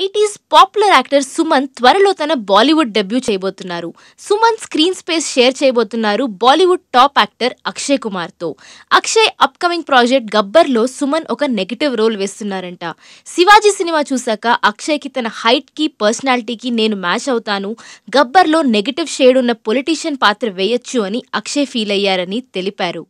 eighties popular actor Suman త్వరలో తన Bollywood debut చేయబోతున్నారు సుమన్ స్క్రీన్ స్పేస్ షేర్ చేయబోతున్నారు బాలీవుడ్ టాప్ యాక్టర్ అక్షయ్ కుమార్తో అక్షయ్ అప్కమింగ్ ప్రాజెక్ట్ గబ్బర్లో సుమన్ ఒక నెగిటివ్ రోల్ వేస్తున్నారంట శివాజీ సినిమా చూశాక అక్షయ్కి తన హైట్కి పర్సనాలిటీకి నేను మ్యాచ్ అవుతాను గబ్బర్లో నెగిటివ్ షేడ్ ఉన్న పొలిటీషియన్ పాత్ర వేయొచ్చు అని అక్షయ్ ఫీల్ అయ్యారని తెలిపారు